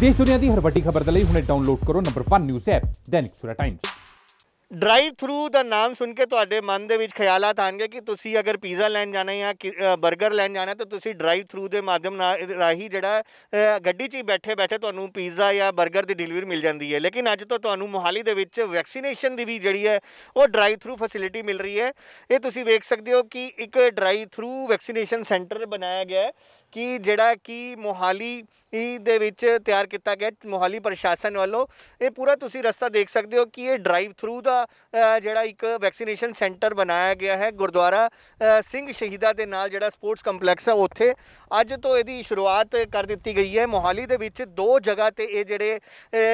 ਦੇਸ਼ ਦੁਨੀਆ ਦੀ ਹਰ ਵੱਡੀ ਖਬਰ ਦੇ ਲਈ ਹੁਣੇ ਡਾਊਨਲੋਡ ਕਰੋ number 1 news app Dainik Savera Times drive through ਦਾ ਨਾਮ ਸੁਣ ਕੇ ਤੁਹਾਡੇ ਮਨ ਦੇ ਵਿੱਚ ਖਿਆਲਾਤ ਆਣਗੇ ਕਿ ਤੁਸੀਂ ਅਗਰ ਪੀਜ਼ਾ ਲੈਣ ਜਾਣਾ ਹੈ ਜਾਂ 버ਗਰ ਲੈਣ ਜਾਣਾ ਹੈ ਤਾਂ ਤੁਸੀਂ ਡਰਾਈਵ ਥਰੂ ਦੇ ਮਾਧਿਅਮ ਨਾਲ ਰਾਹੀਂ ਜਿਹੜਾ ਗੱਡੀ 'ਚ ਹੀ ਬੈਠੇ ਬੈਠੇ ਤੁਹਾਨੂੰ ਪੀਜ਼ਾ ਜਾਂ 버ਗਰ ਦੀ ਡਿਲੀਵਰੀ ਮਿਲ ਜਾਂਦੀ ਹੈ ਲੇਕਿਨ ਅੱਜ ਤੋਂ ਤੁਹਾਨੂੰ ਮੁਹਾਲੀ ਦੇ ਵਿੱਚ ਵੈਕਸੀਨੇਸ਼ਨ ਦੀ ਵੀ ਜਿਹੜੀ ਹੈ ਉਹ ਡਰਾਈਵ ਥਰੂ ਫੈਸਿਲਿਟੀ ਮਿਲ ਰਹੀ ਹੈ ਇਹ ਤੁਸੀਂ ਵੇਖ ਸਕਦੇ ਹੋ ਕਿ ਇੱਕ ਡਰਾਈਵ ਥਰੂ ਵੈਕਸੀਨੇਸ਼ਨ ਸੈਂਟਰ ਬਣਾਇਆ ਗਿਆ ਹੈ ਕਿ ਜਿਹੜਾ ਕਿ ਮੁਹਾਲੀ ਦੇ ਵਿੱਚ ਤਿਆਰ ਕੀਤਾ ਗਿਆ ਮੋਹਾਲੀ ਪ੍ਰਸ਼ਾਸਨ ਵੱਲੋਂ ਇਹ ਪੂਰਾ ਤੁਸੀਂ ਰਸਤਾ ਦੇਖ ਸਕਦੇ ਹੋ ਕਿ ਇਹ ਡਰਾਈਵ ਥਰੂ ਦਾ ਜਿਹੜਾ ਇੱਕ ਵੈਕਸੀਨੇਸ਼ਨ ਸੈਂਟਰ ਬਣਾਇਆ ਗਿਆ ਹੈ ਗੁਰਦੁਆਰਾ ਸਿੰਘ ਸ਼ਹੀਦਾ ਦੇ ਨਾਲ ਜਿਹੜਾ ਸਪੋਰਟਸ ਕੰਪਲੈਕਸ ਹੈ ਉੱਥੇ ਅੱਜ ਤੋਂ ਇਹਦੀ ਸ਼ੁਰੂਆਤ ਕਰ ਦਿੱਤੀ ਗਈ ਹੈ ਮੋਹਾਲੀ ਦੇ ਵਿੱਚ ਦੋ ਜਗ੍ਹਾ ਤੇ ਇਹ ਜਿਹੜੇ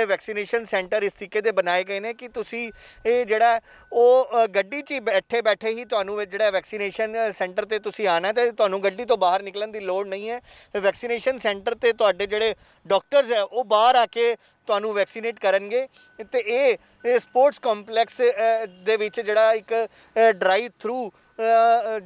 ਵੈਕਸੀਨੇਸ਼ਨ ਸੈਂਟਰ ਇਸ ਤਰੀਕੇ ਦੇ ਬਣਾਏ ਗਏ ਨੇ ਕਿ ਤੁਸੀਂ ਇਹ ਜਿਹੜਾ ਉਹ ਗੱਡੀ 'ਚ ਹੀ ਬੈਠੇ ਬੈਠੇ ਹੀ ਤੁਹਾਨੂੰ ਜਿਹੜਾ ਵੈਕਸੀਨੇਸ਼ਨ ਸੈਂਟਰ ਤੇ ਤੁਸੀਂ ਆਣਾ ਤੇ ਤੁਹਾਨੂੰ ਗੱਡੀ ਤੋਂ ਬਾਹਰ ਨਿਕਲਣ ਦੀ ਲੋੜ ਨਹੀਂ ਹੈ ਵੈਕਸੀਨੇਸ਼ਨ ਸੈਂਟਰ ਤੇ ਤੁਹਾਡੇ ਜਿਹੜੇ ਡਾਕਟਰਸ ਹੈ ਉਹ ਬਾਹਰ ਆ ਕੇ ਤੁਹਾਨੂੰ ਵੈਕਸੀਨੇਟ ਕਰਨਗੇ ਤੇ ਇਹ ਸਪੋਰਟਸ ਕੰਪਲੈਕਸ ਦੇ ਵਿੱਚ ਜਿਹੜਾ ਇੱਕ ਡਰਾਈਵ ਥਰੂ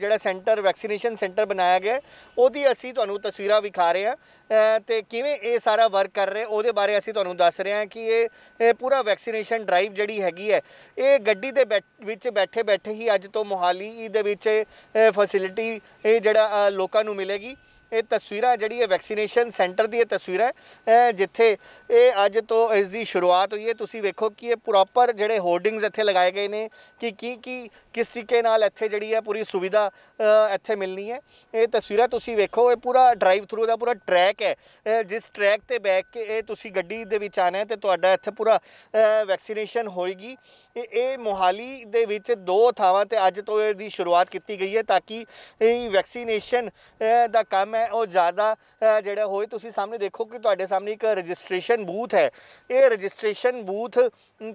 ਜਿਹੜਾ ਸੈਂਟਰ ਵੈਕਸੀਨੇਸ਼ਨ ਸੈਂਟਰ ਬਣਾਇਆ ਗਿਆ ਉਹਦੀ ਅਸੀਂ ਤੁਹਾਨੂੰ ਤਸਵੀਰਾਂ ਵਿਖਾ ਰਹੇ ਹਾਂ ਤੇ ਕਿਵੇਂ ਇਹ ਸਾਰਾ ਵਰਕ ਕਰ ਰਹੇ ਉਹਦੇ ਬਾਰੇ ਅਸੀਂ ਤੁਹਾਨੂੰ ਦੱਸ ਰਹੇ ਹਾਂ ਕਿ ਇਹ ਪੂਰਾ ਵੈਕਸੀਨੇਸ਼ਨ ਡਰਾਈਵ ਜਿਹੜੀ ਹੈਗੀ ਹੈ ਇਹ ਗੱਡੀ ਦੇ ਵਿੱਚ ਬੈਠੇ ਬੈਠੇ ਹੀ ਅੱਜ ਤੋਂ ਮੋਹਾਲੀ ਦੇ ਵਿੱਚ ਫੈਸਿਲਿਟੀ ਇਹ ਜਿਹੜਾ ਲੋਕਾਂ ਨੂੰ ਮਿਲੇਗੀ ਇਹ ਤਸਵੀਰਾਂ ਜਿਹੜੀ ਹੈ ਵੈਕਸੀਨੇਸ਼ਨ ਸੈਂਟਰ ਦੀ ਇਹ ਤਸਵੀਰਾਂ ਹੈ ਜਿੱਥੇ ਇਹ ਅੱਜ ਤੋਂ ਇਸ ਦੀ ਸ਼ੁਰੂਆਤ ਹੋਈ ਹੈ ਤੁਸੀਂ ਵੇਖੋ ਕਿ ਇਹ ਪ੍ਰੋਪਰ ਜਿਹੜੇ ਹੋਰਡਿੰਗਸ ਇੱਥੇ ਲਗਾਏ ਗਏ ਨੇ ਕਿ ਕੀ ਕੀ ਕਿਸ ਤਰੀਕੇ ਨਾਲ ਇੱਥੇ ਜਿਹੜੀ ਹੈ ਪੂਰੀ ਸੁਵਿਧਾ ਇੱਥੇ ਮਿਲਣੀ ਹੈ ਇਹ ਤਸਵੀਰਾਂ ਤੁਸੀਂ ਵੇਖੋ ਇਹ ਪੂਰਾ ਡਰਾਈਵ ਥਰੂ ਦਾ ਪੂਰਾ ਟਰੈਕ ਹੈ ਜਿਸ ਟਰੈਕ ਤੇ ਬੈਠ ਕੇ ਇਹ ਤੁਸੀਂ ਗੱਡੀ ਦੇ ਵਿੱਚ ਆਣਾ ਹੈ ਤੇ ਤੁਹਾਡਾ ਇੱਥੇ ਪੂਰਾ ਵੈਕਸੀਨੇਸ਼ਨ ਹੋਏਗੀ ਇਹ ਮੋਹਾਲੀ ਦੇ ਵਿੱਚ ਦੋ ਥਾਵਾਂ ਤੇ ਅੱਜ ਤੋਂ ਇਹਦੀ ਸ਼ੁਰੂਆਤ ਕੀਤੀ ਗਈ ਹੈ ਤਾਂ ਕਿ ਇਹ ਵੈਕਸੀਨੇਸ਼ਨ ਦਾ ਕੰਮ ਕੰਮ ਹੈ ਉਹ ਜ਼ਿਆਦਾ ਜਿਹੜਾ ਹੋਏ ਤੁਸੀਂ ਸਾਹਮਣੇ ਦੇਖੋ ਕਿ ਤੁਹਾਡੇ ਸਾਹਮਣੇ ਇੱਕ ਰਜਿਸਟ੍ਰੇਸ਼ਨ ਬੂਥ ਹੈ ਇਹ ਰਜਿਸਟ੍ਰੇਸ਼ਨ ਬੂਥ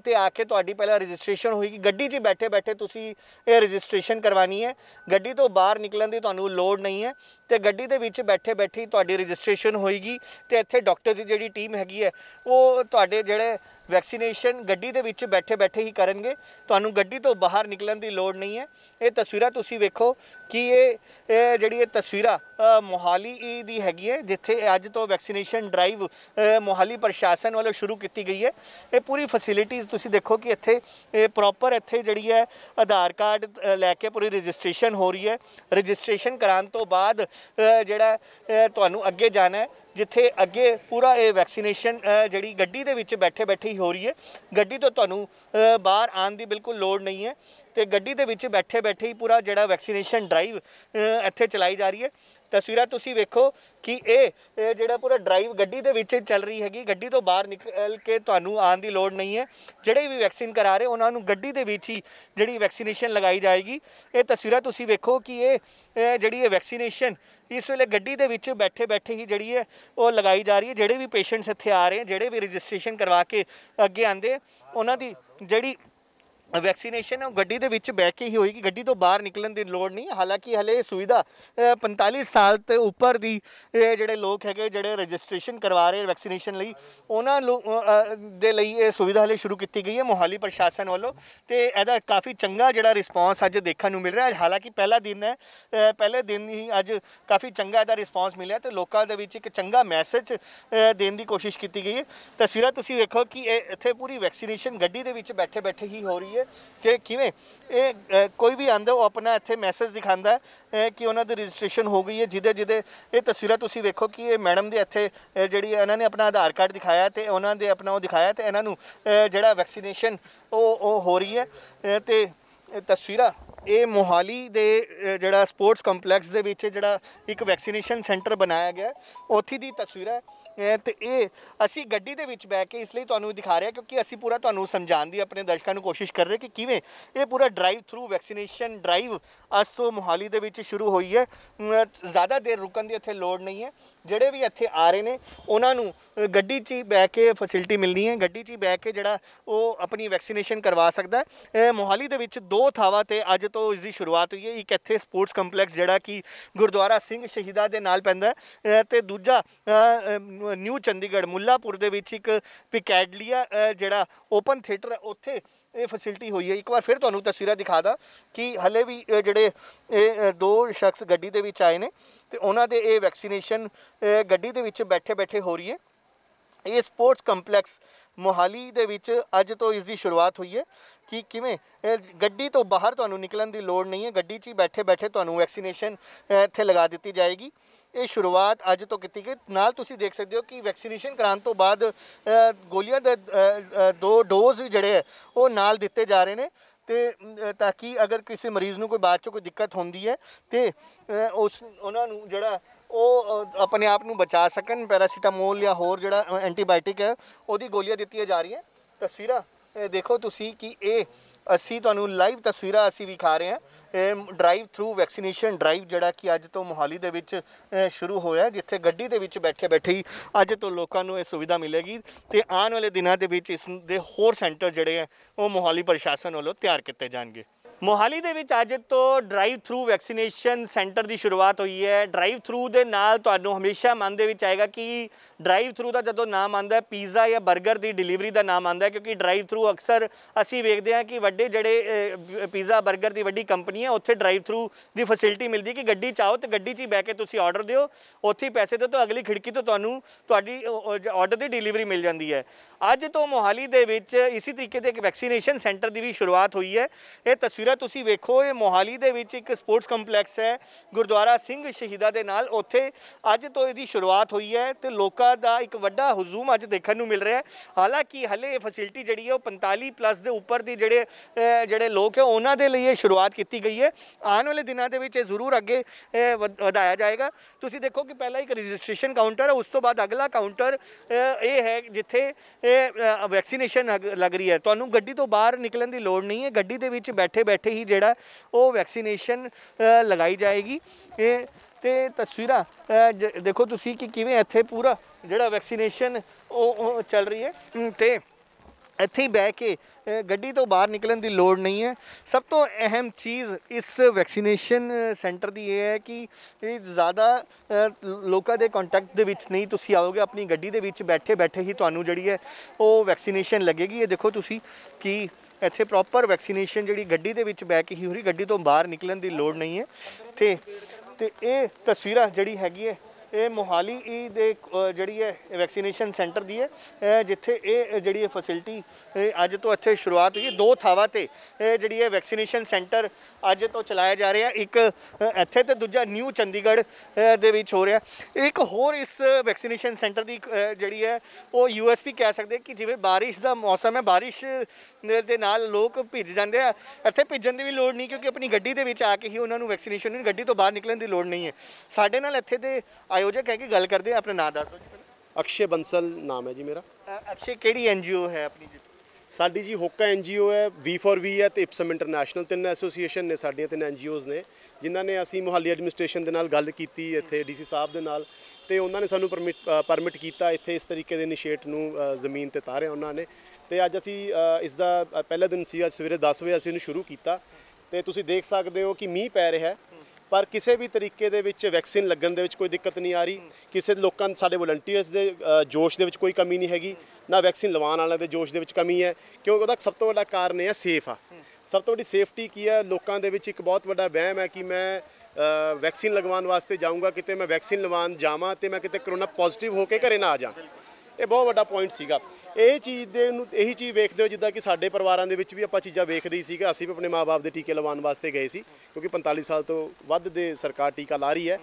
ਤੇ ਆ ਕੇ ਤੁਹਾਡੀ ਪਹਿਲਾਂ ਰਜਿਸਟ੍ਰੇਸ਼ਨ ਹੋਏਗੀ ਗੱਡੀ 'ਚ ਬੈਠੇ ਬੈਠੇ ਤੁਸੀਂ ਇਹ ਰਜਿਸਟ੍ਰੇਸ਼ਨ ਕਰਵਾਣੀ ਹੈ ਗੱਡੀ ਤੋਂ ਬਾਹਰ ਨਿਕਲਣ ਦੀ ਤੁਹਾਨੂੰ ਲੋੜ ਨਹੀਂ ਹੈ ਤੇ ਗੱਡੀ ਦੇ ਵਿੱਚ ਬੈਠੇ ਬੈਠੇ ਤੁਹਾਡੀ ਰਜਿਸਟ੍ਰੇਸ਼ਨ ਹੋਏਗੀ ਤੇ ਇੱਥੇ ਡਾਕਟਰ ਦੀ ਜਿਹੜੀ ਟੀਮ ਹੈਗੀ ਹੈ ਉਹ ਤੁਹਾਡੇ ਜਿਹੜੇ ਵੈਕਸੀਨੇਸ਼ਨ ਗੱਡੀ ਦੇ ਵਿੱਚ ਬੈਠੇ ਬੈਠੇ ਹੀ ਕਰਨਗੇ ਤੁਹਾਨੂੰ ਗੱਡੀ ਤੋਂ ਬਾਹਰ ਨਿਕਲਣ ਦੀ ਲੋੜ ਨਹੀਂ ਹੈ ਇਹ ਤਸਵੀਰਾਂ ਤੁਸੀਂ ਵੇਖੋ ਕਿ ਇਹ ਜਿਹੜੀ ਇਹ ਤਸਵੀਰਾਂ ਮੋਹਾਲੀ ਦੀ ਹੈਗੀ ਹੈ ਜਿੱਥੇ ਅੱਜ ਤੋਂ ਵੈਕਸੀਨੇਸ਼ਨ ਡਰਾਈਵ ਮੋਹਾਲੀ ਪ੍ਰਸ਼ਾਸਨ ਵੱਲੋਂ ਸ਼ੁਰੂ ਕੀਤੀ ਗਈ ਹੈ ਇਹ ਪੂਰੀ ਫੈਸਿਲਿਟੀਜ਼ ਤੁਸੀਂ ਦੇਖੋ ਕਿ ਇੱਥੇ ਇਹ ਪ੍ਰੋਪਰ ਇੱਥੇ ਜਿਹੜੀ ਹੈ ਆਧਾਰ ਕਾਰਡ ਲੈ ਕੇ ਪੂਰੀ ਰਜਿਸਟ੍ਰੇਸ਼ਨ ਹੋ ਰਹੀ ਹੈ ਰਜਿਸਟ੍ਰੇਸ਼ਨ ਕਰਾਉਣ ਤੋਂ ਬਾਅਦ ਜਿਹੜਾ ਤੁਹਾਨੂੰ ਅੱਗੇ ਜਾਣਾ ਹੈ ਜਿੱਥੇ ਅੱਗੇ ਪੂਰਾ ਇਹ ਵੈਕਸੀਨੇਸ਼ਨ ਜਿਹੜੀ ਗੱਡੀ ਦੇ ਵਿੱਚ ਬੈਠੇ ਬੈਠੇ ਹੀ ਹੋ ਰਹੀ ਹੈ ਗੱਡੀ ਤੋਂ ਤੁਹਾਨੂੰ ਬਾਹਰ ਆਉਣ ਦੀ ਬਿਲਕੁਲ ਲੋੜ ਨਹੀਂ ਹੈ ਤੇ ਗੱਡੀ ਦੇ ਵਿੱਚ ਬੈਠੇ ਬੈਠੇ ਹੀ ਪੂਰਾ ਜਿਹੜਾ ਵੈਕਸੀਨੇਸ਼ਨ ਡਰਾਈਵ ਇੱਥੇ ਚਲਾਈ ਜਾ ਰਹੀ ਹੈ ਤਸਵੀਰਾਂ ਤੁਸੀਂ ਵੇਖੋ ਕਿ ਇਹ ਜਿਹੜਾ ਪੂਰਾ ਡਰਾਈਵ ਗੱਡੀ ਦੇ ਵਿੱਚ ਚੱਲ ਰਹੀ ਹੈਗੀ ਗੱਡੀ ਤੋਂ ਬਾਹਰ ਨਿਕਲ ਕੇ ਤੁਹਾਨੂੰ ਆਉਣ ਦੀ ਲੋੜ ਨਹੀਂ ਹੈ ਜਿਹੜੇ ਵੀ ਵੈਕਸੀਨ ਕਰਾ ਰਹੇ ਉਹਨਾਂ ਨੂੰ ਗੱਡੀ ਦੇ ਵਿੱਚ ਹੀ ਜਿਹੜੀ ਵੈਕਸੀਨੇਸ਼ਨ ਲਗਾਈ ਜਾਏਗੀ ਇਹ ਤਸਵੀਰਾਂ ਤੁਸੀਂ ਵੇਖੋ ਕਿ ਇਹ ਜਿਹੜੀ ਇਹ ਵੈਕਸੀਨੇਸ਼ਨ ਇਸ ਵੇਲੇ ਗੱਡੀ ਦੇ ਵਿੱਚ ਬੈਠੇ ਬੈਠੇ ਹੀ ਜਿਹੜੀ ਹੈ ਉਹ ਲਗਾਈ ਜਾ ਰਹੀ ਹੈ ਜਿਹੜੇ ਵੀ ਪੇਸ਼ੈਂਟਸ ਇੱਥੇ ਆ ਰਹੇ ਜਿਹੜੇ ਵੀ ਰਜਿਸਟ੍ਰੇਸ਼ਨ ਕਰਵਾ ਕੇ ਅੱਗੇ ਆਂਦੇ ਉਹਨਾਂ ਦੀ ਜਿਹੜੀ ਵੈਕਸੀਨੇਸ਼ਨ ਉਹ ਗੱਡੀ ਦੇ ਵਿੱਚ ਬੈਠ ਕੇ ਹੀ ਹੋਏਗੀ ਗੱਡੀ ਤੋਂ ਬਾਹਰ ਨਿਕਲਣ ਦੀ ਲੋੜ ਨਹੀਂ ਹਾਲਾਂਕਿ ਹਲੇ ਇਹ ਸੁਵਿਧਾ 45 ਸਾਲ ਤੇ ਉੱਪਰ ਦੀ ਜਿਹੜੇ ਲੋਕ ਹੈਗੇ ਜਿਹੜੇ ਰਜਿਸਟ੍ਰੇਸ਼ਨ ਕਰਵਾ ਰਹੇ ਵੈਕਸੀਨੇਸ਼ਨ ਲਈ ਉਹਨਾਂ ਦੇ ਲਈ ਇਹ ਸੁਵਿਧਾ ਹਲੇ ਸ਼ੁਰੂ ਕੀਤੀ ਗਈ ਹੈ ਮੋਹਾਲੀ ਪ੍ਰਸ਼ਾਸਨ ਵੱਲੋਂ ਤੇ ਇਹਦਾ ਕਾਫੀ ਚੰਗਾ ਜਿਹੜਾ ਰਿਸਪੌਂਸ ਅੱਜ ਦੇਖਣ ਨੂੰ ਮਿਲ ਰਿਹਾ ਹੈ ਹਾਲਾਂਕਿ ਪਹਿਲਾ ਦਿਨ ਹੈ ਪਹਿਲੇ ਦਿਨ ਹੀ ਅੱਜ ਕਾਫੀ ਚੰਗਾ ਇਹਦਾ ਰਿਸਪੌਂਸ ਮਿਲਿਆ ਤੇ ਲੋਕਾਂ ਦੇ ਵਿੱਚ ਇੱਕ ਚੰਗਾ ਮੈਸੇਜ ਦੇਣ ਦੀ ਕੋਸ਼ਿਸ਼ ਕੀਤੀ ਗਈ ਹੈ ਤਸਵੀਰਾਂ ਤੁਸੀਂ ਵੇਖੋ ਕਿ ਇੱਥੇ ਪੂਰੀ ਵੈਕਸੀਨੇਸ਼ਨ ਗੱਡੀ ਦੇ ਵਿੱਚ ਬੈਠੇ ਬੈਠੇ ਹੀ ਹੋ ਰਹੀ ਹੈ ਹੈ ਕਿ ਕਿਵੇਂ ਇਹ ਕੋਈ ਵੀ ਆਂਦਾ ਉਹ ਆਪਣਾ ਇੱਥੇ ਮੈਸੇਜ ਦਿਖਾਉਂਦਾ ਹੈ ਕਿ ਉਹਨਾਂ ਦੀ ਰਜਿਸਟ੍ਰੇਸ਼ਨ ਹੋ ਗਈ ਹੈ ਜਿਹਦੇ ਜਿਹਦੇ ਇਹ ਤਸਵੀਰਾਂ ਤੁਸੀਂ ਵੇਖੋ ਕਿ ਇਹ ਮੈਡਮ ਦੇ ਇੱਥੇ ਜਿਹੜੀ ਇਹਨਾਂ ਨੇ ਆਪਣਾ ਆਧਾਰ ਕਾਰਡ ਦਿਖਾਇਆ ਤੇ ਉਹਨਾਂ ਦੇ ਆਪਣਾ ਉਹ ਦਿਖਾਇਆ ਤੇ ਇਹਨਾਂ ਨੂੰ ਜਿਹੜਾ ਵੈਕਸੀਨੇਸ਼ਨ ਉਹ ਉਹ ਹੋ ਰਹੀ ਹੈ ਤੇ ਤਸਵੀਰਾਂ ਇਹ ਮੋਹਾਲੀ ਦੇ ਜਿਹੜਾ ਸਪੋਰਟਸ ਕੰਪਲੈਕਸ ਦੇ ਵਿੱਚ ਜਿਹੜਾ ਇੱਕ ਵੈਕਸੀਨੇਸ਼ਨ ਸੈਂਟਰ ਬਣਾਇਆ ਗਿਆ ਉੱਥੇ ਦੀ ਤਸਵੀਰਾਂ ਤੇ ਇਹ ਅਸੀਂ ਗੱਡੀ ਦੇ ਵਿੱਚ ਬੈ ਕੇ ਇਸ ਲਈ ਤੁਹਾਨੂੰ ਦਿਖਾ ਰਿਹਾ ਕਿਉਂਕਿ ਅਸੀਂ ਪੂਰਾ ਤੁਹਾਨੂੰ ਸਮਝਾਉਣ ਦੀ ਆਪਣੇ ਦਰਸ਼ਕਾਂ ਨੂੰ ਕੋਸ਼ਿਸ਼ ਕਰ ਰਹੇ ਕਿ ਕਿਵੇਂ ਇਹ ਪੂਰਾ ਡਰਾਈਵ ਥਰੂ ਵੈਕਸੀਨੇਸ਼ਨ ਡਰਾਈਵ ਅੱਜ ਤੋਂ ਮੁਹਾਲੀ ਦੇ ਵਿੱਚ ਸ਼ੁਰੂ ਹੋਈ ਹੈ ਜ਼ਿਆਦਾ ਦੇਰ ਰੁਕਣ ਦੀ ਇੱਥੇ ਲੋੜ ਨਹੀਂ ਹੈ ਜਿਹੜੇ ਵੀ ਇੱਥੇ ਆ ਰਹੇ ਨੇ ਉਹਨਾਂ ਨੂੰ ਗੱਡੀ 'ਚ ਬੈ ਕੇ ਫੈਸਿਲਿਟੀ ਮਿਲਣੀ ਹੈ ਗੱਡੀ 'ਚ ਬੈ ਕੇ ਜਿਹੜਾ ਉਹ ਆਪਣੀ ਵੈਕਸੀਨੇਸ਼ਨ ਕਰਵਾ ਸਕਦਾ ਹੈ ਮੁਹਾਲੀ ਦੇ ਵਿੱਚ ਦੋ ਥਾਵਾਂ ਤੇ ਅੱਜ ਤੋਂ ਇਸ ਦੀ ਸ਼ੁਰੂਆਤ ਹੋਈ ਹੈ ਇੱਕ ਇੱਥੇ ਸਪੋਰਟਸ ਕੰਪਲੈਕਸ ਜਿਹੜਾ ਕਿ ਗੁਰਦੁਆਰਾ ਸਿੰਘ ਸ਼ਹੀਦਾ ਦੇ ਨਾਲ ਪੈਂਦਾ ਹੈ ਤੇ ਦੂਜਾ ਨਿਊ ਚੰਡੀਗੜ੍ਹ ਮੁੱਲਾਪੁਰ ਦੇ ਵਿੱਚ ਇੱਕ ਪਿਕੈਡਲੀਆ ਜਿਹੜਾ ਓਪਨ ਥੀਏਟਰ ਹੈ ਉੱਥੇ ਇਹ ਫੈਸਿਲਿਟੀ ਹੋਈ ਹੈ ਇੱਕ ਵਾਰ ਫਿਰ ਤੁਹਾਨੂੰ ਤਸਵੀਰਾਂ ਦਿਖਾ ਦਾਂ ਕਿ ਹਲੇ ਵੀ ਜਿਹੜੇ ਇਹ ਦੋ ਸ਼ਖਸ ਗੱਡੀ ਦੇ ਵਿੱਚ ਆਏ ਨੇ ਤੇ ਉਹਨਾਂ ਦੇ ਇਹ ਵੈਕਸੀਨੇਸ਼ਨ ਗੱਡੀ ਦੇ ਵਿੱਚ ਬੈਠੇ ਬੈਠੇ ਹੋ ਰਹੀ ਹੈ ਇਹ ਸਪੋਰਟਸ ਕੰਪਲੈਕਸ ਮੋਹਾਲੀ ਦੇ ਵਿੱਚ ਅੱਜ ਤੋਂ ਇਸ ਦੀ ਸ਼ੁਰੂਆਤ ਹੋਈ ਹੈ ਕਿ ਕਿਵੇਂ ਗੱਡੀ ਤੋਂ ਬਾਹਰ ਤੁਹਾਨੂੰ ਨਿਕਲਣ ਦੀ ਲੋੜ ਨਹੀਂ ਹੈ ਗੱਡੀ 'ਚ ਹੀ ਬੈਠੇ ਬੈਠੇ ਤੁਹਾਨੂੰ ਵੈਕਸੀਨੇਸ਼ਨ ਇੱਥੇ ਲਗਾ ਦਿੱਤੀ ਜਾਏਗੀ ਇਹ ਸ਼ੁਰੂਆਤ ਅੱਜ ਤੋਂ ਕੀਤੀ ਗਈ ਨਾਲ ਤੁਸੀਂ ਦੇਖ ਸਕਦੇ ਹੋ ਕਿ ਵੈਕਸੀਨੇਸ਼ਨ ਕਰਾਉਣ ਤੋਂ ਬਾਅਦ ਗੋਲੀਆਂ ਦੇ ਦੋ ਡੋਜ਼ ਵੀ ਜਿਹੜੇ ਉਹ ਨਾਲ ਦਿੱਤੇ ਜਾ ਰਹੇ ਨੇ ਤੇ ਤਾਂ ਕਿ ਅਗਰ ਕਿਸੇ ਮਰੀਜ਼ ਨੂੰ ਕੋਈ ਬਾਅਦ ਚ ਕੋਈ ਦਿੱਕਤ ਹੁੰਦੀ ਹੈ ਤੇ ਉਸ ਉਹਨਾਂ ਨੂੰ ਜਿਹੜਾ ਉਹ ਆਪਣੇ ਆਪ ਨੂੰ ਬਚਾ ਸਕਣ ਪੈਰਾਸੀਟਾਮੋਲ ਜਾਂ ਹੋਰ ਜਿਹੜਾ ਐਂਟੀਬਾਇਓਟਿਕ ਹੈ ਉਹਦੀ ਗੋਲੀਆਂ ਦਿੱਤੀਆਂ ਜਾ ਰਹੀਆਂ ਤਸਵੀਰਾਂ ਦੇਖੋ ਤੁਸੀਂ ਕਿ ਇਹ ਅਸੀਂ ਤੁਹਾਨੂੰ ਲਾਈਵ ਤਸਵੀਰਾਂ ਅਸੀਂ ਵਿਖਾ ਰਹੇ ਹਾਂ ਇਹ ਡਰਾਈਵ ਥਰੂ ਵੈਕਸੀਨੇਸ਼ਨ ਡਰਾਈਵ ਜਿਹੜਾ ਕਿ ਅੱਜ ਤੋਂ ਮੋਹਾਲੀ ਦੇ ਵਿੱਚ ਸ਼ੁਰੂ ਹੋਇਆ ਜਿੱਥੇ ਗੱਡੀ ਦੇ ਵਿੱਚ ਬੈਠੇ ਬੈਠੇ ਹੀ ਅੱਜ ਤੋਂ ਲੋਕਾਂ ਨੂੰ ਇਹ ਸੁਵਿਧਾ ਮਿਲੇਗੀ ਤੇ ਆਉਣ ਵਾਲੇ ਦਿਨਾਂ ਦੇ ਵਿੱਚ ਇਸ ਦੇ ਹੋਰ ਸੈਂਟਰ ਜਿਹੜੇ ਆ ਉਹ ਮੋਹਾਲੀ ਪ੍ਰਸ਼ਾਸਨ ਵੱਲੋਂ ਤਿਆਰ ਕੀਤੇ ਜਾਣਗੇ ਮੋਹਾਲੀ ਦੇ ਵਿੱਚ ਅੱਜ ਤੋਂ ਡਰਾਈਵ ਥਰੂ ਵੈਕਸੀਨੇਸ਼ਨ ਸੈਂਟਰ ਦੀ ਸ਼ੁਰੂਆਤ ਹੋਈ ਹੈ ਡਰਾਈਵ ਥਰੂ ਦੇ ਨਾਲ ਤੁਹਾਨੂੰ ਹਮੇਸ਼ਾ ਮਨ ਦੇ ਵਿੱਚ ਆਏਗਾ ਕਿ ਡਰਾਈਵ ਥਰੂ ਦਾ ਜਦੋਂ ਨਾਮ ਆਂਦਾ ਹੈ ਪੀਜ਼ਾ ਜਾਂ 버ਗਰ ਦੀ ਡਿਲੀਵਰੀ ਦਾ ਨਾਮ ਆਂਦਾ ਹੈ ਕਿਉਂਕਿ ਡਰਾਈਵ ਥਰੂ ਅਕਸਰ ਅਸੀਂ ਵੇਖਦੇ ਹਾਂ ਕਿ ਵੱਡੇ ਜਿਹੜੇ ਪੀਜ਼ਾ 버ਗਰ ਦੀ ਵੱਡੀ ਕੰਪਨੀ ਹੈ ਉੱਥੇ ਡਰਾਈਵ ਥਰੂ ਦੀ ਫੈਸਿਲਿਟੀ ਮਿਲਦੀ ਹੈ ਕਿ ਗੱਡੀ ਚਾਹੋ ਤੇ ਗੱਡੀ 'ਚ ਹੀ ਬੈ ਕੇ ਤੁਸੀਂ ਆਰਡਰ ਦਿਓ ਉੱਥੇ ਪੈਸੇ ਦਿਓ ਤਾਂ ਅਗਲੀ ਖਿੜਕੀ ਤੋਂ ਤੁਹਾਨੂੰ ਤੁਹਾਡੀ ਆਰਡਰ ਦੀ ਡਿਲੀਵਰੀ ਮਿਲ ਜਾਂਦੀ ਹੈ ਅੱਜ ਤੋਂ ਮੋਹਾਲੀ ਦੇ ਵਿੱਚ ਇਸੇ ਤਰੀਕੇ ਦੇ ਇੱਕ ਵੈਕਸੀਨੇਸ਼ਨ ਸੈਂਟਰ ਦੀ ਵੀ ਸ਼ੁਰੂਆਤ ਹੋਈ ਹੈ ਇਹ ਤਸਵੀਰ ਤਸਵੀਰਾਂ ਤੁਸੀਂ ਵੇਖੋ ਇਹ ਮੋਹਾਲੀ ਦੇ ਵਿੱਚ ਇੱਕ ਸਪੋਰਟਸ ਕੰਪਲੈਕਸ ਹੈ ਗੁਰਦੁਆਰਾ ਸਿੰਘ ਸ਼ਹੀਦਾ ਦੇ ਨਾਲ ਉੱਥੇ ਅੱਜ ਤੋਂ ਇਹਦੀ ਸ਼ੁਰੂਆਤ ਹੋਈ ਹੈ ਤੇ ਲੋਕਾਂ ਦਾ ਇੱਕ ਵੱਡਾ ਹਜੂਮ ਅੱਜ ਦੇਖਣ ਨੂੰ ਮਿਲ ਰਿਹਾ ਹੈ ਹਾਲਾਂਕਿ ਹਲੇ ਇਹ ਫੈਸਿਲਿਟੀ ਜਿਹੜੀ ਹੈ ਉਹ 45 ਪਲੱਸ ਦੇ ਉੱਪਰ ਦੀ ਜਿਹੜੇ ਜਿਹੜੇ ਲੋਕ ਹੈ ਉਹਨਾਂ ਦੇ ਲਈ ਇਹ ਸ਼ੁਰੂਆਤ ਕੀਤੀ ਗਈ ਹੈ ਆਉਣ ਵਾਲੇ ਦਿਨਾਂ ਦੇ ਵਿੱਚ ਇਹ ਜ਼ਰੂਰ ਅੱਗੇ ਵਧਾਇਆ ਜਾਏਗਾ ਤੁਸੀਂ ਦੇਖੋ ਕਿ ਪਹਿਲਾ ਇੱਕ ਰਜਿਸਟ੍ਰੇਸ਼ਨ ਕਾਊਂਟਰ ਹੈ ਉਸ ਤੋਂ ਬਾਅਦ ਅਗਲਾ ਕਾਊਂਟਰ ਇਹ ਹੈ ਜਿੱਥੇ ਇਹ ਵੈਕਸੀਨੇਸ਼ਨ ਲੱਗ ਰਹੀ ਹੈ ਤੁਹਾਨੂੰ ਗੱਡੀ ਤੋਂ ਬਾਹਰ ਨਿਕਲਣ ਦੀ ਲੋੜ ਨਹੀਂ ਹੈ ਗੱਡੀ ਦੇ ਵਿੱਚ ਬੈਠੇ ਬੈਠੇ ਬੈਠੇ ਹੀ ਜਿਹੜਾ ਉਹ ਵੈਕਸੀਨੇਸ਼ਨ ਲਗਾਈ ਜਾਏਗੀ ਇਹ ਤੇ ਤਸਵੀਰਾਂ ਦੇਖੋ ਤੁਸੀਂ ਕਿ ਕਿਵੇਂ ਇੱਥੇ ਪੂਰਾ ਜਿਹੜਾ ਵੈਕਸੀਨੇਸ਼ਨ ਉਹ ਚੱਲ ਰਹੀ ਹੈ ਤੇ ਇੱਥੇ ਹੀ ਬਹਿ ਕੇ ਗੱਡੀ ਤੋਂ ਬਾਹਰ ਨਿਕਲਣ ਦੀ ਲੋੜ ਨਹੀਂ ਹੈ ਸਭ ਤੋਂ ਅਹਿਮ ਚੀਜ਼ ਇਸ ਵੈਕਸੀਨੇਸ਼ਨ ਸੈਂਟਰ ਦੀ ਇਹ ਹੈ ਕਿ ਇਹ ਜ਼ਿਆਦਾ ਲੋਕਾਂ ਦੇ ਕੰਟੈਕਟ ਦੇ ਵਿੱਚ ਨਹੀਂ ਤੁਸੀਂ ਆਓਗੇ ਆਪਣੀ ਗੱਡੀ ਦੇ ਵਿੱਚ ਬੈਠੇ ਬੈਠੇ ਹੀ ਤੁਹਾਨੂੰ ਜਿਹੜੀ ਹੈ ਉਹ ਵੈਕਸੀਨੇਸ਼ਨ ਲੱਗੇਗੀ ਇਹ ਦੇਖੋ ਤੁਸੀਂ ਕਿ ਇੱਥੇ ਪ੍ਰੋਪਰ ਵੈਕਸੀਨੇਸ਼ਨ ਜਿਹੜੀ ਗੱਡੀ ਦੇ ਵਿੱਚ ਬੈ ਕੇ ਹੀ ਹੋ ਰਹੀ ਗੱਡੀ ਤੋਂ ਬਾਹਰ ਨਿਕਲਣ ਦੀ ਲੋੜ ਨਹੀਂ ਹੈ ਤੇ ਤੇ ਇਹ ਤਸਵੀਰਾਂ ਜਿਹੜੀ ਹੈਗੀ ਹੈ ਇਹ ਮੋਹਾਲੀ ਈ ਦੇ ਜਿਹੜੀ ਹੈ ਵੈਕਸੀਨੇਸ਼ਨ ਸੈਂਟਰ ਦੀ ਹੈ ਜਿੱਥੇ ਇਹ ਜਿਹੜੀ ਹੈ ਫੈਸਿਲਿਟੀ ਅੱਜ ਤੋਂ ਇੱਥੇ ਸ਼ੁਰੂਆਤ ਹੋਈ ਦੋ ਥਾਵਾਂ ਤੇ ਇਹ ਜਿਹੜੀ ਹੈ ਵੈਕਸੀਨੇਸ਼ਨ ਸੈਂਟਰ ਅੱਜ ਤੋਂ ਚਲਾਇਆ ਜਾ ਰਿਹਾ ਇੱਕ ਇੱਥੇ ਤੇ ਦੂਜਾ ਨਿਊ ਚੰਡੀਗੜ੍ਹ ਦੇ ਵਿੱਚ ਹੋ ਰਿਹਾ ਇੱਕ ਹੋਰ ਇਸ ਵੈਕਸੀਨੇਸ਼ਨ ਸੈਂਟਰ ਦੀ ਜਿਹੜੀ ਹੈ ਉਹ ਯੂਐਸਪੀ ਕਹਿ ਸਕਦੇ ਕਿ ਜਿਵੇਂ ਬਾਰਿਸ਼ ਦਾ ਮੌਸਮ ਹੈ ਬਾਰਿਸ਼ ਦੇ ਨਾਲ ਲੋਕ ਭਿੱਜ ਜਾਂਦੇ ਆ ਇੱਥੇ ਭਿੱਜਣ ਦੀ ਵੀ ਲੋੜ ਨਹੀਂ ਕਿਉਂਕਿ ਆਪਣੀ ਗੱਡੀ ਦੇ ਵਿੱਚ ਆ ਕੇ ਹੀ ਉਹਨਾਂ ਨੂੰ ਵੈਕਸੀਨੇਸ਼ਨ ਗੱਡੀ ਤੋਂ ਬਾਹਰ ਨਿਕਲਣ ਦੀ ਲੋੜ ਨਹੀਂ ਹੈ ਸਾਡੇ ਨਾਲ ਇੱਥੇ ਦੇ ਆਯੋਜਕ ਹੈ ਕਿ ਗੱਲ ਕਰਦੇ ਆਪਣੇ ਨਾਮ ਦੱਸੋ ਜੀ ਅਕਸ਼ੇ ਬੰਸਲ ਨਾਮ ਹੈ ਜੀ ਮੇਰਾ ਅਕਸ਼ੇ ਕਿਹੜੀ ਐਨਜੀਓ ਹੈ ਆਪਣੀ ਜੀ ਸਾਡੀ ਜੀ ਹੋਕਾ ਐਨਜੀਓ ਹੈ ਵੀ ਵੀ ਹੈ ਤੇ ਇਪਸਮ ਇੰਟਰਨੈਸ਼ਨਲ ਤਿੰਨ ਐਸੋਸੀਏਸ਼ਨ ਨੇ ਸਾਡੀਆਂ ਤਿੰਨ ਐਨਜੀਓਜ਼ ਨੇ ਜਿਨ੍ਹਾਂ ਨੇ ਅਸੀਂ ਮੁਹੱਲੀ ਐਡਮਿਨਿਸਟ੍ਰੇਸ਼ਨ ਦੇ ਨਾਲ ਗੱਲ ਕੀਤੀ ਇੱਥੇ ਡੀਸੀ ਸਾਹਿਬ ਦੇ ਨਾਲ ਤੇ ਉਹਨਾਂ ਨੇ ਸਾਨੂੰ ਪਰਮਿਟ ਪਰਮਿਟ ਕੀਤਾ ਇੱਥੇ ਇਸ ਤਰੀਕੇ ਦੇ ਇਨੀਸ਼ੀਏਟ ਨੂੰ ਜ਼ਮੀਨ ਤੇ ਤਾਰਿਆ ਉਹਨਾਂ ਨੇ ਤੇ ਅੱਜ ਅਸੀਂ ਇਸ ਦਾ ਪਹਿਲਾ ਦਿਨ ਸੀ ਅੱਜ ਸਵੇਰੇ 10 ਵਜੇ ਅਸੀਂ ਇਹਨੂੰ ਸ਼ੁਰੂ ਕੀਤਾ ਤੇ ਤੁਸੀਂ ਦੇਖ ਸਕਦੇ ਹੋ ਕਿ ਮੀਂਹ ਪੈ ਰਿਹਾ ਹੈ ਪਰ ਕਿਸੇ ਵੀ ਤਰੀਕੇ ਦੇ ਵਿੱਚ ਵੈਕਸੀਨ ਲੱਗਣ ਦੇ ਵਿੱਚ ਕੋਈ ਦਿੱਕਤ ਨਹੀਂ ਆ ਰਹੀ ਕਿਸੇ ਲੋਕਾਂ ਸਾਡੇ ਵਲੰਟੀਅਰਸ ਦੇ ਜੋਸ਼ ਦੇ ਵਿੱਚ ਕੋਈ ਕਮੀ ਨਹੀਂ ਹੈਗੀ ਨਾ ਵੈਕਸੀਨ ਲਵਾਉਣ ਵਾਲਿਆਂ ਦੇ ਜੋਸ਼ ਦੇ ਵਿੱਚ ਕਮੀ ਹੈ ਕਿਉਂਕਿ ਉਹਦਾ ਸਭ ਤੋਂ ਵੱਡਾ ਕਾਰਨ ਇਹ ਸੇਫ ਆ ਸਭ ਤੋਂ ਵੱਡੀ ਸੇਫਟੀ ਕੀ ਹੈ ਲੋਕਾਂ ਦੇ ਵਿੱਚ ਇੱਕ ਬਹੁਤ ਵੱਡਾ ਵਹਿਮ ਹੈ ਕਿ ਮੈਂ ਵੈਕਸੀਨ ਲਗਵਾਉਣ ਵਾਸਤੇ ਜਾਊਂਗਾ ਕਿਤੇ ਮੈਂ ਵੈਕਸੀਨ ਲਵਾਉਣ ਜਾਵਾਂ ਤੇ ਮੈਂ ਕਿਤੇ ਕਰੋਨਾ ਪੋਜ਼ਿਟਿਵ ਹੋ ਕੇ ਘਰੇ ਨਾ ਆ ਜਾ ਇਹ ਬਹੁਤ ਵੱਡਾ ਪੁਆਇੰਟ ਸੀਗਾ ਇਹ ਚੀਜ਼ ਦੇ ਨੂੰ ਇਹੀ ਚੀਜ਼ ਵੇਖਦੇ ਹੋ ਜਿੱਦਾਂ ਕਿ ਸਾਡੇ ਪਰਿਵਾਰਾਂ ਦੇ ਵਿੱਚ ਵੀ ਆਪਾਂ ਚੀਜ਼ਾਂ ਵੇਖਦੇ ਸੀ ਸੀਗਾ ਅਸੀਂ ਵੀ ਆਪਣੇ ਮਾਪੇ ਦੇ ਟੀਕੇ ਲਵਾਉਣ ਵਾਸਤੇ ਗਏ ਸੀ ਕਿਉਂਕਿ 45 ਸਾਲ ਤੋਂ ਵੱਧ ਦੇ ਸਰਕਾਰ ਟੀਕਾ ਲਾ ਰਹੀ ਹੈ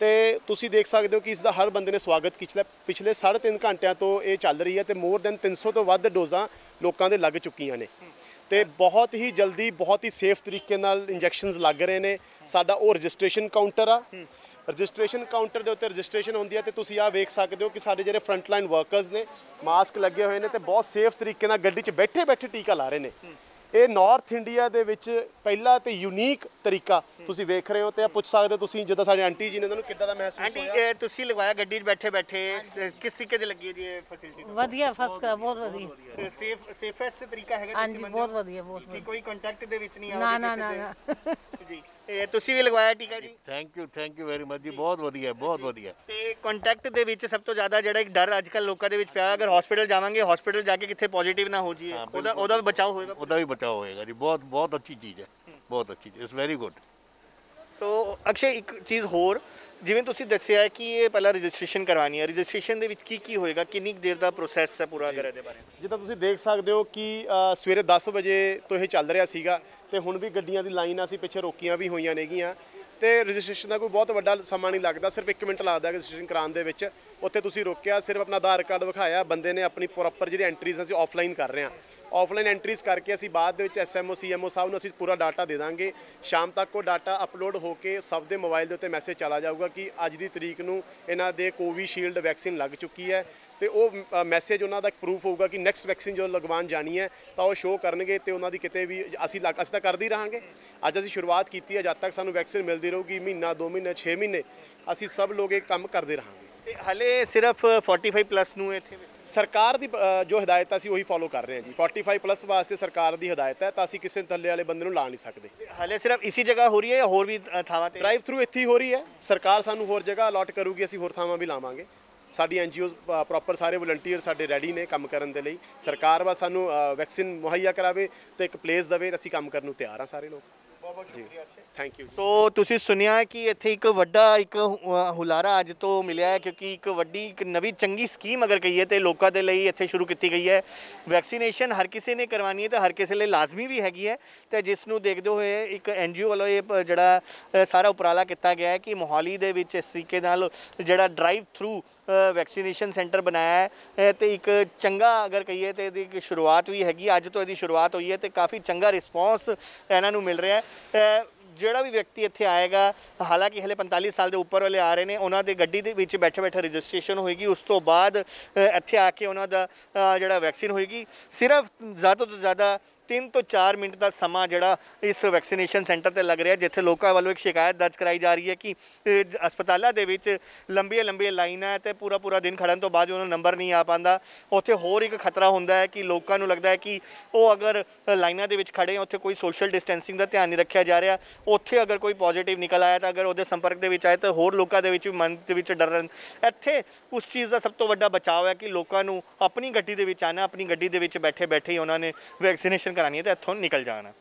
ਤੇ ਤੁਸੀਂ ਦੇਖ ਸਕਦੇ ਹੋ ਕਿ ਇਸ ਦਾ ਹਰ ਬੰਦੇ ਨੇ ਸਵਾਗਤ ਕੀਤਾ ਪਿਛਲੇ 3.5 ਘੰਟਿਆਂ ਤੋਂ ਇਹ ਚੱਲ ਰਹੀ ਹੈ ਤੇ ਮੋਰ ਦੈਨ 300 ਤੋਂ ਵੱਧ ਡੋਜ਼ਾਂ ਲੋਕਾਂ ਦੇ ਲੱਗ ਚੁੱਕੀਆਂ ਨੇ ਤੇ ਬਹੁਤ ਹੀ ਜਲਦੀ ਬਹੁਤ ਹੀ ਸੇਫ ਤਰੀਕੇ ਨਾਲ ਇੰਜੈਕਸ਼ਨਸ ਲੱਗ ਰਹੇ ਨੇ ਸਾਡਾ ਉਹ ਰਜਿਸਟ੍ਰੇਸ਼ਨ ਕਾਊਂਟਰ ਆ ਰਜਿਸਟ੍ਰੇਸ਼ਨ ਕਾਊਂਟਰ ਦੇ ਉੱਤੇ ਰਜਿਸਟ੍ਰੇਸ਼ਨ ਹੁੰਦੀ ਹੈ ਤੇ ਤੁਸੀਂ ਆ ਵੇਖ ਸਕਦੇ ਹੋ ਕਿ ਸਾਡੇ ਜਿਹੜੇ ਫਰੰਟ ਲਾਈਨ ਵਰਕਰਸ ਨੇ ਮਾਸਕ ਲੱਗੇ ਹੋਏ ਨੇ ਤੇ ਬਹੁਤ ਸੇਫ ਤਰੀਕੇ ਨਾਲ ਗੱਡੀ 'ਚ ਬੈਠੇ ਬੈਠੇ ਟੀਕਾ ਲਾ ਰਹੇ ਨੇ ਇਹ ਨਾਰਥ ਇੰਡੀਆ ਦੇ ਵਿੱਚ ਪਹਿਲਾ ਤੇ ਯੂਨੀਕ ਤਰੀਕਾ ਤੁਸੀਂ ਵੇਖ ਰਹੇ ਹੋ ਤੇ ਆ ਪੁੱਛ ਸਕਦੇ ਤੁਸੀਂ ਜਿੱਦਾਂ ਸਾਡੇ ਆਂਟੀ ਜੀ ਨੇ ਇਹਨਾਂ ਨੂੰ ਕਿੱਦਾਂ ਦਾ ਮਹਿਸੂਸ ਹੋਇਆ ਆਂਟੀ ਇਹ ਤੁਸੀਂ ਲਗਵਾਇਆ ਗੱਡੀ 'ਚ ਬੈਠੇ ਬੈਠੇ ਕਿਸ ਤਰੀਕੇ ਦੀ ਲੱਗੀ ਜੀ ਇਹ ਫੈਸਿਲਿਟੀ ਵਧੀਆ ਫਸਟ ਕਲਾਸ ਬਹੁਤ ਵਧੀਆ ਸੇਫ ਸੇਫੈਸਟ ਤਰੀਕਾ ਹੈਗਾ ਹਾਂਜੀ ਬਹੁਤ ਵਧੀਆ ਬਹੁਤ ਵਧੀਆ ਕੋਈ ਕੰਟੈਕਟ ਦੇ ਵਿੱਚ ਨਹੀਂ ਆਉਂਦਾ ਨਾ ਨਾ ਨਾ ਜੀ ਤੇ ਤੁਸੀਂ ਵੀ ਲਗਵਾਇਆ ਟੀਕਾ ਜੀ thank you thank you very much ਜੀ ਬਹੁਤ ਵਧੀਆ ਬਹੁਤ ਵਧੀਆ ਤੇ ਕੰਟੈਕਟ ਦੇ ਵਿੱਚ ਸਭ ਤੋਂ ਜ਼ਿਆਦਾ ਜਿਹੜਾ ਇੱਕ ਡਰ ਅੱਜ ਕੱਲ ਲੋਕਾਂ ਦੇ ਵਿੱਚ ਪਿਆ ਅਗਰ ਹਸਪੀਟਲ ਜਾਵਾਂਗੇ ਹਸਪੀਟਲ ਜਾ ਕੇ ਕਿੱਥੇ ਪੋਜ਼ਿਟਿਵ ਨਾ ਹੋ ਜਾਈਏ ਉਹਦਾ ਉਹਦਾ ਵੀ ਬਚਾਅ ਹੋਏਗਾ ਉਹਦਾ ਵੀ ਬਚਾਅ ਹੋਏਗਾ ਜੀ ਬਹੁਤ ਬਹੁਤ ਅੱਛੀ ਚੀਜ਼ ਹੈ ਬਹੁਤ ਅੱਛੀ it's very good so Akshay ਇੱਕ ਚੀਜ਼ ਹੋਰ ਜਿਵੇਂ ਤੁਸੀਂ ਦੱਸਿਆ ਕਿ ਇਹ ਪਹਿਲਾਂ ਰਜਿਸਟ੍ਰੇਸ਼ਨ ਕਰਵਾਣੀ ਹੈ ਰਜਿਸਟ੍ਰੇਸ਼ਨ ਦੇ ਵਿੱਚ ਕੀ ਕੀ ਹੋਏਗਾ ਕਿੰਨੀ ਦੇਰ ਦਾ ਪ੍ਰੋਸੈਸ ਹੈ ਪੂਰਾ ਕਰਨ ਇਹਦੇ ਬਾਰੇ ਜਿੱਦਾਂ ਤੁਸੀਂ ਦੇਖ ਸਕਦੇ ਹੋ ਕਿ ਸਵੇਰੇ 10 ਵਜੇ ਤੋਂ ਇਹ ਚੱਲ ਰਿਹਾ ਸੀਗਾ ਤੇ ਹੁਣ ਵੀ ਗੱਡੀਆਂ ਦੀ ਲਾਈਨ ਸੀ ਪਿੱਛੇ ਰੋਕੀਆਂ ਵੀ ਹੋਈਆਂ ਨੇਗੀਆਂ ਤੇ ਰਜਿਸਟ੍ਰੇਸ਼ਨ ਦਾ ਕੋਈ ਬਹੁਤ ਵੱਡਾ ਸਮਾਂ ਨਹੀਂ ਲੱਗਦਾ ਸਿਰਫ 1 ਮਿੰਟ ਲੱਗਦਾ ਰਜਿਸਟ੍ਰੇਸ਼ਨ ਕਰਾਉਣ ਦੇ ਵਿੱਚ ਉੱਥੇ ਤੁਸੀਂ ਰੋਕਿਆ ਸਿਰਫ ਆਪਣਾ ਆਧਾਰ ਕਾਰਡ ਵਿਖਾਇਆ ਬੰਦੇ ਨੇ ਆਪਣੀ ਪ੍ਰੋਪਰ ਜਿਹੜੀ ਐਂਟਰੀਜ਼ ਅਸੀਂ ਆਫਲਾਈਨ ਕਰ ਰਹੇ ਹਾਂ ਆਫਲਾਈਨ ਐਂਟਰੀਜ਼ ਕਰਕੇ ਅਸੀਂ ਬਾਅਦ ਦੇ ਵਿੱਚ ਐਸਐਮਓ ਸੀਐਮਓ ਸਾਹਿਬ ਨੂੰ ਅਸੀਂ ਪੂਰਾ ਡਾਟਾ ਦੇ ਦਾਂਗੇ ਸ਼ਾਮ ਤੱਕ ਉਹ ਡਾਟਾ ਅਪਲੋਡ ਹੋ ਕੇ ਸਭ ਦੇ ਮੋਬਾਈਲ ਦੇ ਉੱਤੇ ਮੈਸੇਜ ਚਲਾ ਜਾਊਗਾ ਕਿ ਅੱਜ ਦੀ ਤਰੀਕ ਨੂੰ ਇਹਨਾਂ ਦੇ ਕੋਵਿਸ਼ੀਲਡ ਵੈਕਸੀਨ ਲੱਗ ਚੁੱਕੀ ਹੈ ਤੇ ਉਹ ਮੈਸੇਜ ਉਹਨਾਂ ਦਾ ਪ੍ਰੂਫ ਹੋਊਗਾ ਕਿ ਨੈਕਸਟ ਵੈਕਸੀਨ ਜੋ ਲਗਵਾਨ ਜਾਣੀ ਹੈ ਤਾਂ ਉਹ ਸ਼ੋਅ ਕਰਨਗੇ ਤੇ ਉਹਨਾਂ ਦੀ ਕਿਤੇ ਵੀ ਅਸੀਂ ਅਸੀਂ ਤਾਂ ਕਰਦੇ ਹੀ ਰਹਾਂਗੇ ਅੱਜ ਅਸੀਂ ਸ਼ੁਰੂਆਤ ਕੀਤੀ ਹੈ ਜਦ ਤੱਕ ਸਾਨੂੰ ਵੈਕਸੀਨ ਮਿਲਦੀ ਰਹੂਗੀ ਮਹੀਨਾ 2 ਮਹੀਨੇ 6 ਮਹੀਨੇ ਅਸੀਂ ਸਭ ਲੋਕ ਇਹ ਕੰਮ ਕਰਦੇ ਰਹਾਂਗੇ ਤੇ ਹਲੇ ਸਿਰਫ 45 ਪਲੱਸ ਨੂੰ ਇੱਥੇ ਸਰਕਾਰ ਦੀ ਜੋ ਹਦਾਇਤ ਅਸੀਂ ਉਹੀ ਫਾਲੋ ਕਰ ਰਹੇ ਹਾਂ ਜੀ 45 ਪਲੱਸ ਵਾਸਤੇ ਸਰਕਾਰ ਦੀ ਹਦਾਇਤ ਹੈ ਤਾਂ ਅਸੀਂ ਕਿਸੇ ਥੱਲੇ ਵਾਲੇ ਬੰਦੇ ਨੂੰ ਲਾ ਨਹੀਂ ਸਕਦੇ ਹਲੇ ਸਿਰਫ ਇਸੀ ਜਗ੍ਹਾ ਹੋ ਰਹੀ ਹੈ ਜਾਂ ਹੋਰ ਵੀ ਥਾਵਾਂ ਤੇ ਡਰਾਈਵ ਥਰੂ ਇੱਥੇ ਹੋ ਰਹੀ ਹੈ ਸਰਕਾਰ ਸਾਨੂੰ ਹੋਰ ਜਗ੍ਹਾ ਅਲਾਟ ਕਰੂਗੀ ਅਸੀਂ ਹੋਰ ਥਾਵਾਂ ਵੀ ਲਾਵਾਂਗੇ ਸਾਡੀ ਐਨਜੀਓਜ਼ ਪ੍ਰੋਪਰ ਸਾਰੇ ਵਲੰਟੀਅਰ ਸਾਡੇ ਰੈਡੀ ਨੇ ਕੰਮ ਕਰਨ ਦੇ ਲਈ ਸਰਕਾਰ ਵਾ ਸਾਨੂੰ ਵੈਕਸੀਨ ਮੁਹੱਈਆ ਕਰਾਵੇ ਤੇ ਇੱਕ ਪਲੇਸ ਦਵੇ ਅਸੀਂ ਕੰਮ ਕਰਨ ਨੂੰ ਤਿਆਰ ਆ ਸਾਰੇ ਲੋਕ ਬਹੁਤ ਬਹੁਤ ਸ਼ੁਕਰੀਆ ਥੈਂਕ ਯੂ ਸੋ ਤੁਸੀਂ ਸੁਣਿਆ ਹੈ ਕਿ ਇੱਥੇ ਇੱਕ ਵੱਡਾ ਇੱਕ ਹੁਲਾਰਾ ਅੱਜ ਤੋਂ ਮਿਲਿਆ ਹੈ ਕਿਉਂਕਿ ਇੱਕ ਵੱਡੀ ਇੱਕ ਨਵੀਂ ਚੰਗੀ ਸਕੀਮ ਅਗਰ ਕਹੀਏ ਤੇ ਲੋਕਾਂ ਦੇ ਲਈ ਇੱਥੇ ਸ਼ੁਰੂ ਕੀਤੀ ਗਈ ਹੈ ਵੈਕਸੀਨੇਸ਼ਨ ਹਰ ਕਿਸੇ ਨੇ ਕਰਵਾਣੀ ਹੈ ਤੇ ਹਰ ਕਿਸੇ ਲਈ ਲਾਜ਼ਮੀ ਵੀ ਹੈਗੀ ਹੈ ਤੇ ਜਿਸ ਨੂੰ ਦੇਖਦੇ ਹੋਏ ਇੱਕ ਐਨਜੀਓ ਵੱਲੋਂ ਇਹ ਜਿਹੜਾ ਸਾਰਾ ਉਪਰਾਲਾ ਕੀਤਾ ਗਿਆ ਹੈ ਕਿ ਮੋਹਾਲੀ ਦੇ ਵਿੱਚ ਇਸ ਤਰੀਕੇ ਨਾਲ ਜਿਹੜਾ ਡਰਾਈਵ ਥਰੂ ਵੈਕਸੀਨੇਸ਼ਨ ਸੈਂਟਰ ਬਣਾਇਆ ਹੈ ਤੇ ਇੱਕ ਚੰਗਾ ਅਗਰ ਕਹੀਏ ਤੇ ਇਹਦੀ ਸ਼ੁਰੂਆਤ ਵੀ ਹੈਗੀ ਅੱਜ ਤੋਂ ਇਹਦੀ ਸ਼ੁਰੂਆਤ ਹੋਈ ਹੈ ਤੇ ਕਾਫੀ ਚੰਗਾ ਰਿਸਪੌਂਸ ਇਹਨਾਂ ਨੂੰ ਮਿਲ ਰਿਹਾ ਹੈ ਜਿਹੜਾ ਵੀ ਵਿਅਕਤੀ ਇੱਥੇ ਆਏਗਾ ਹਾਲਾਂਕਿ ਹਲੇ 45 ਸਾਲ ਦੇ ਉੱਪਰ ਵਾਲੇ ਆ ਰਹੇ ਨੇ ਉਹਨਾਂ ਦੇ ਗੱਡੀ ਦੇ ਵਿੱਚ ਬੈਠੇ ਬੈਠੇ ਰਜਿਸਟ੍ਰੇਸ਼ਨ ਹੋਏਗੀ ਉਸ ਤੋਂ ਬਾਅਦ ਇੱਥੇ ਆ ਕੇ ਉਹਨਾਂ ਦਾ ਜਿਹੜਾ ਵੈਕਸੀਨ ਹੋਏਗੀ ਸਿਰਫ ਜ਼ਿਆਦਾ ਤੋਂ ਜ਼ਿਆਦਾ 3 ਤੋਂ 4 ਮਿੰਟ ਦਾ ਸਮਾਂ ਜਿਹੜਾ ਇਸ ਵੈਕਸੀਨੇਸ਼ਨ ਸੈਂਟਰ ਤੇ ਲੱਗ ਰਿਹਾ ਜਿੱਥੇ ਲੋਕਾਂ ਵੱਲੋਂ ਇੱਕ ਸ਼ਿਕਾਇਤ ਦਰਜ ਕਰਾਈ ਜਾ ਰਹੀ ਹੈ ਕਿ ਹਸਪਤਾਲਾਂ ਦੇ ਵਿੱਚ ਲੰਬੀਆਂ ਲੰਬੀਆਂ ਲਾਈਨਾਂ ਤੇ ਪੂਰਾ ਪੂਰਾ ਦਿਨ ਖੜਨ ਤੋਂ ਬਾਅਦ ਉਹਨਾਂ ਨੂੰ ਨੰਬਰ ਨਹੀਂ ਆ ਪਾਉਂਦਾ ਉੱਥੇ ਹੋਰ ਇੱਕ ਖਤਰਾ ਹੁੰਦਾ ਹੈ ਕਿ ਲੋਕਾਂ ਨੂੰ ਲੱਗਦਾ ਹੈ ਕਿ ਉਹ ਅਗਰ ਲਾਈਨਾਂ ਦੇ ਵਿੱਚ ਖੜੇ ਉੱਥੇ ਕੋਈ ਸੋਸ਼ਲ ਡਿਸਟੈਂਸਿੰਗ ਦਾ ਧਿਆਨ ਨਹੀਂ ਰੱਖਿਆ ਜਾ ਰਿਹਾ ਉੱਥੇ ਅਗਰ ਕੋਈ ਪੋਜ਼ਿਟਿਵ ਨਿਕਲ ਆਇਆ ਤਾਂ ਅਗਰ ਉਹਦੇ ਸੰਪਰਕ ਦੇ ਵਿੱਚ ਆਏ ਤਾਂ ਹੋਰ ਲੋਕਾਂ ਦੇ ਵਿੱਚ ਵੀ ਮਨ ਦੇ ਵਿੱਚ ਡਰਨ ਇੱਥੇ ਉਸ ਚੀਜ਼ ਦਾ ਸਭ ਤੋਂ ਵੱਡਾ ਬਚਾਅ ਹੈ ਕਿ ਲੋਕਾਂ ਨੂੰ ਆਪਣੀ ਗੱਡੀ ਦੇ ਵਿੱਚ ਆਣਾ ਆਪਣੀ ਗੱਡੀ ਦੇ ਵਿੱਚ ਬੈਠੇ ਬੈਠੇ ਹੀ ਉਹਨਾਂ ਨੇ ਵੈਕਸੀਨੇਸ਼ਨ ਕਰਾਣੀ ਹੈ ਤੇ ਇੱਥੋਂ ਨਿਕਲ ਜਾਣਾ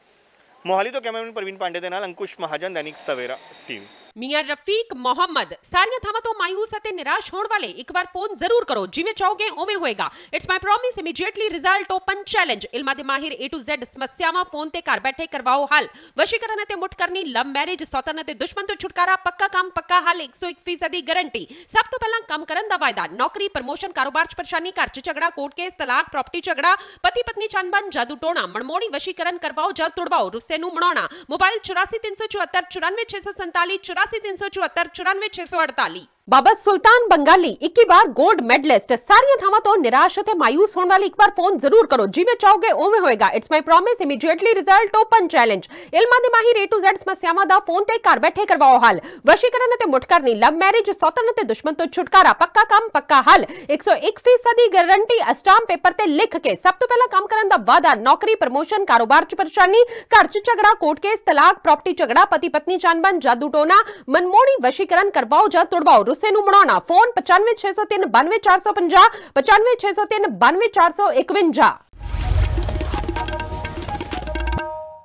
ਮੋਹਾਲੀ ਤੋਂ ਕੈਮਰਾਮੈਨ ਪ੍ਰਵੀਨ ਪਾਂਡੇ ਦੇ ਨਾਲ ਅੰਕੁਸ਼ ਮਹਾਜਨ ਦੈਨਿਕ ਸਵੇਰਾ ਟੀਮ ਮੀਆਂ ਰਫੀਕ ਮੁਹੰਮਦ ਸਾਰੀਆਂ ਥਾਵਾਂ ਤੋਂ ਮਾਇੂਸ ਅਤੇ ਨਿਰਾਸ਼ ਹੋਣ ਵਾਲੇ ਇੱਕ ਵਾਰ ਫੋਨ ਜ਼ਰੂਰ ਕਰੋ ਜਿਵੇਂ ਚਾਹੋਗੇ ਉਵੇਂ ਹੋਏਗਾ it's my promise immediately result open challenge ਇਲਮਾ ਦੇ ਮਾਹਿਰ A to Z ਸਮੱਸਿਆਵਾਂ ਫੋਨ ਤੇ ਘਰ ਬੈਠੇ ਕਰਵਾਓ ਹੱਲ ਵਸ਼ੀਕਰਨ ਅਤੇ ਮੁੱਠ ਕਰਨੀ ਲਵ ਮੈਰਿਜ ਸੌਤਨ ਅਤੇ ਦੁਸ਼ਮਣ ਤੋਂ ਛੁਟਕਾਰਾ ਪੱਕਾ ਕੰਮ ਪੱਕਾ ਹੱਲ 101% ਦੀ ਗਾਰੰਟੀ ਸਭ ਤੋਂ ਪਹਿਲਾਂ ਕੰਮ ਕਰਨ ਦਾ ਵਾਅਦਾ ਨੌਕਰੀ ਪ੍ਰਮੋਸ਼ਨ ਕਾਰੋਬਾਰ 'ਚ ਪਰੇਸ਼ਾਨੀ ਘਰ 'ਚ ਝਗੜਾ ਕੋਰਟ ਕੇਸ ਤਲਾਕ ਪ੍ਰਾਪਰਟੀ ਝਗੜਾ ਪਤੀ ਪਤਨੀ ਚੰਬਨ ਜਾਦੂ ਟੋਣਾ ਮਨਮੋਣੀ ਵਸ਼ੀਕਰਨ ਕਰਵਾਓ ਜਾਂ ਤੁੜਵਾਓ ਰੁੱਸੇ ਨੂੰ ਮਣਾਉਣਾ ਮੋਬਾਈਲ 84374 8434494647 84 374 ਬਾਬਾ ਸੁਲਤਾਨ ਬੰਗਾਲੀ 21 ਵਾਰ 골ਡ ਮੈਡਲਿਸਟ ਸਾਰੀਆਂ ਥਾਵਾਂ ਤੋਂ ਨਿਰਾਸ਼ ਅਤੇ ਮਾਇੂਸ ਹੋਣ ਵਾਲੀ ਇੱਕ ਵਾਰ ਫੋਨ ਜ਼ਰੂਰ ਕਰੋ ਜਿਵੇਂ ਚਾਹੋਗੇ ਉਵੇਂ ਹੋਏਗਾ it's my promise immediately result open challenge ਇਲਮਾ ਦੇ ਮਾਹਿਰ ਏ to Z ਸਮੱਸਿਆਵਾਂ ਦਾ ਫੋਨ ਤੇ ਘਰ ਬੈਠੇ ਕਰਵਾਓ ਹੱਲ ਵਸ਼ੀਕਰਨ ਅਤੇ ਮੁਟਕਰਨੀ ਲਵ ਮੈਰਿਜ ਸੌਤਨ ਅਤੇ ਦੁਸ਼ਮਣ ਤੋਂ ਛੁਟਕਾਰਾ ਪੱਕਾ ਕੰਮ ਪੱਕਾ ਹੱਲ 101% ਦੀ ਗਾਰੰਟੀ ਅਸਟਾਮ ਪੇਪਰ ਤੇ ਲਿਖ ਕੇ ਸਭ ਤੋਂ ਪਹਿਲਾਂ ਕੰਮ ਕਰਨ ਦਾ ਵਾਅਦਾ ਨੌਕਰੀ ਪ੍ਰਮੋਸ਼ਨ ਕਾਰੋਬਾਰ 'ਚ ਪਰੇਸ਼ਾਨੀ ਘਰ 'ਚ ਝਗੜਾ ਕੋਰਟ ਕੇਸ ਤਲਾਕ ਪ੍ਰਾਪਰਟੀ ਝਗੜਾ ਪਤੀ ਪਤਨੀ ਜਾਨਬੰਦ ਜਾਦੂ ਟੋਨਾ ਮਨਮੋਣੀ ਵਸ਼ੀਕਰਨ ਕਰਵਾਓ ਜਾਂ ਤੁੜਵਾਓ ਗੁੱਸੇ ਨੂੰ ਮਣਾਉਣਾ ਫੋਨ 9560392450 9560392451